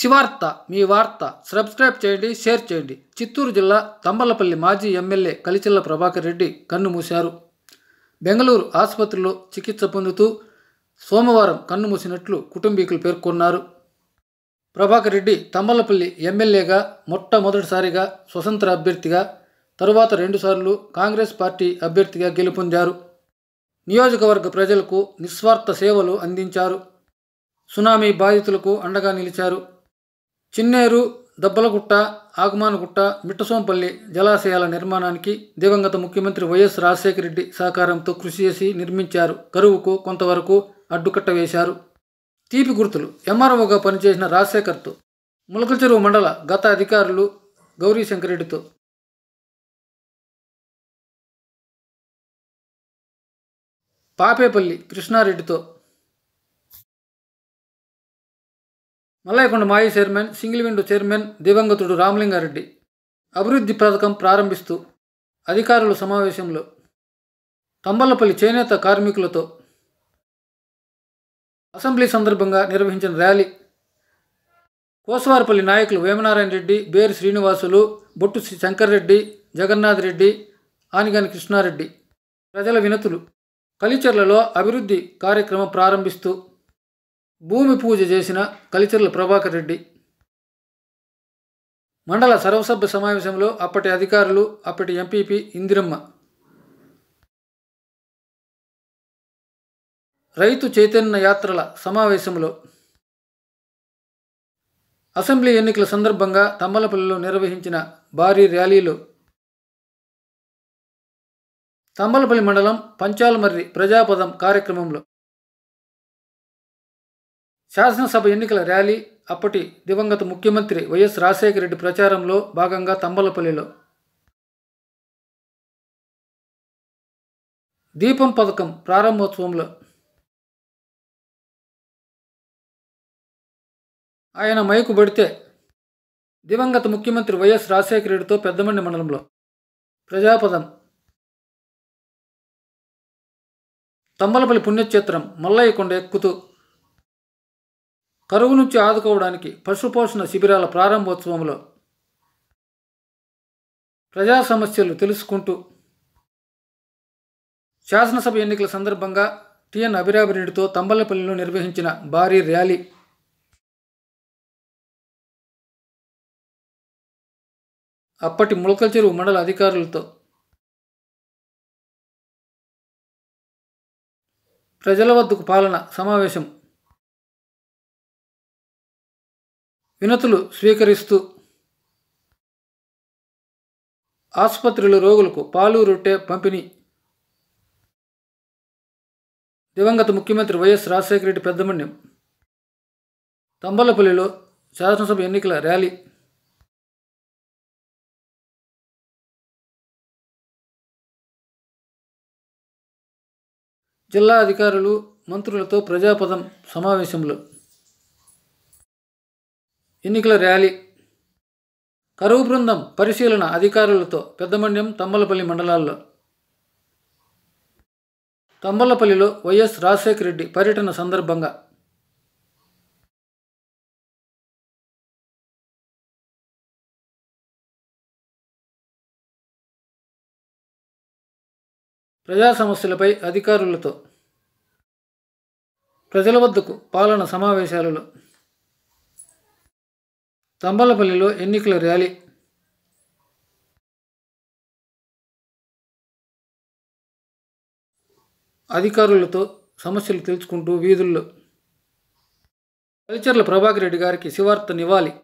శివార్త మీ వార్త సబ్స్క్రైబ్ చేయండి షేర్ చేయండి చిత్తూరు జిల్లా తంబలపల్లి మాజీ ఎమ్మెల్యే కలిచిల్ల ప్రభాకర్ రెడ్డి కన్ను మూశారు బెంగళూరు ఆసుపత్రిలో చికిత్స పొందుతూ సోమవారం కన్ను మూసినట్లు కుటుంబీకులు పేర్కొన్నారు ప్రభాకర్ రెడ్డి తంబలపల్లి ఎమ్మెల్యేగా మొట్టమొదటిసారిగా స్వతంత్ర అభ్యర్థిగా తరువాత రెండుసార్లు కాంగ్రెస్ పార్టీ అభ్యర్థిగా గెలుపొందారు నియోజకవర్గ ప్రజలకు నిస్వార్థ సేవలు అందించారు సునామీ బాధితులకు అండగా నిలిచారు చిన్నేరు దబ్బలగుట్ట ఆగమానగుట్ట మిట్టసోంపల్లి జలాశయాల నిర్మాణానికి దివంగత ముఖ్యమంత్రి వైఎస్ రాజశేఖర రెడ్డి సహకారంతో కృషి చేసి నిర్మించారు కరువుకు కొంతవరకు అడ్డుకట్ట వేశారు తీపి గుర్తులు ఎంఆర్ఓగా పనిచేసిన రాజశేఖర్తో ములకచెరువు మండల గత అధికారులు గౌరీ శంకరెడ్డితో పాపేపల్లి కృష్ణారెడ్డితో మల్లాయకొండ మాజీ చైర్మన్ సింగిల్ విండో చైర్మన్ దివంగతుడు రామలింగారెడ్డి అభివృద్ధి పథకం ప్రారంభిస్తూ అధికారుల సమావేశంలో తంబలపల్లి చేనేత కార్మికులతో అసెంబ్లీ సందర్భంగా నిర్వహించిన ర్యాలీ కోసవారపల్లి నాయకులు వేమనారాయణ రెడ్డి బేరు శ్రీనివాసులు బొట్టు శంకర్ రెడ్డి జగన్నాథ్ రెడ్డి ఆనిగాని కృష్ణారెడ్డి ప్రజల వినతులు కలిచర్లలో అభివృద్ధి కార్యక్రమం ప్రారంభిస్తూ భూమి పూజ చేసిన కలిచర్ల ప్రభాకర్ రెడ్డి మండల సర్వసభ్య సమావేశంలో అప్పటి అధికారులు అప్పటి ఎంపీపీ ఇందిరమ్మ రైతు చైతన్య యాత్రల సమావేశంలో అసెంబ్లీ ఎన్నికల సందర్భంగా తమ్మలపల్లిలో నిర్వహించిన భారీ ర్యాలీలో తమ్మలపల్లి మండలం పంచాలమర్రి ప్రజాపదం కార్యక్రమంలో శాసనసభ ఎన్నికల ర్యాలీ అప్పటి దివంగత ముఖ్యమంత్రి వైఎస్ రాజశేఖర రెడ్డి ప్రచారంలో భాగంగా తంబలపల్లిలో దీపం పథకం ప్రారంభోత్సవంలో ఆయన మైకు పడితే దివంగత ముఖ్యమంత్రి వైఎస్ రాజశేఖర రెడ్డితో పెద్దమండి మండలంలో ప్రజాపదం తంబలపల్లి పుణ్యక్షేత్రం మల్లయ్య కొండ ఎక్కుతూ కరువు నుంచి ఆదుకోవడానికి పశుపోషణ శిబిరాల ప్రారంభోత్సవంలో ప్రజా సమస్యలు తెలుసుకుంటూ శాసనసభ ఎన్నికల సందర్భంగా టిఎన్ అభిరామిరెడ్డితో తంబలపల్లిలో నిర్వహించిన భారీ ర్యాలీ అప్పటి ములకల్చెరువు మండల అధికారులతో ప్రజల వద్దకు పాలన సమావేశం వినతులు స్వీకరిస్తూ ఆసుపత్రుల రోగులకు పాలు రొట్టె పంపిణీ దివంగత ముఖ్యమంత్రి వైఎస్ రాజశేఖర రెడ్డి పెద్దమన్యం తంబలపల్లిలో శాసనసభ ఎన్నికల ర్యాలీ జిల్లా అధికారులు మంత్రులతో ప్రజాపదం సమావేశంలో ఎన్నికల ర్యాలీ కరువు బృందం పరిశీలన అధికారులతో పెద్దమండ్యం తమ్మలపల్లి మండలాల్లో తంబలపల్లిలో వైఎస్ రాజశేఖర రెడ్డి పర్యటన సందర్భంగా ప్రజా సమస్యలపై అధికారులతో ప్రజల వద్దకు పాలన సమావేశాలలో తంబలపల్లిలో ఎన్నికల ర్యాలీ అధికారులతో సమస్యలు తెలుసుకుంటూ వీధుల్లో కల్చర్ల ప్రభాకర్ రెడ్డి గారికి శివార్త నివాలి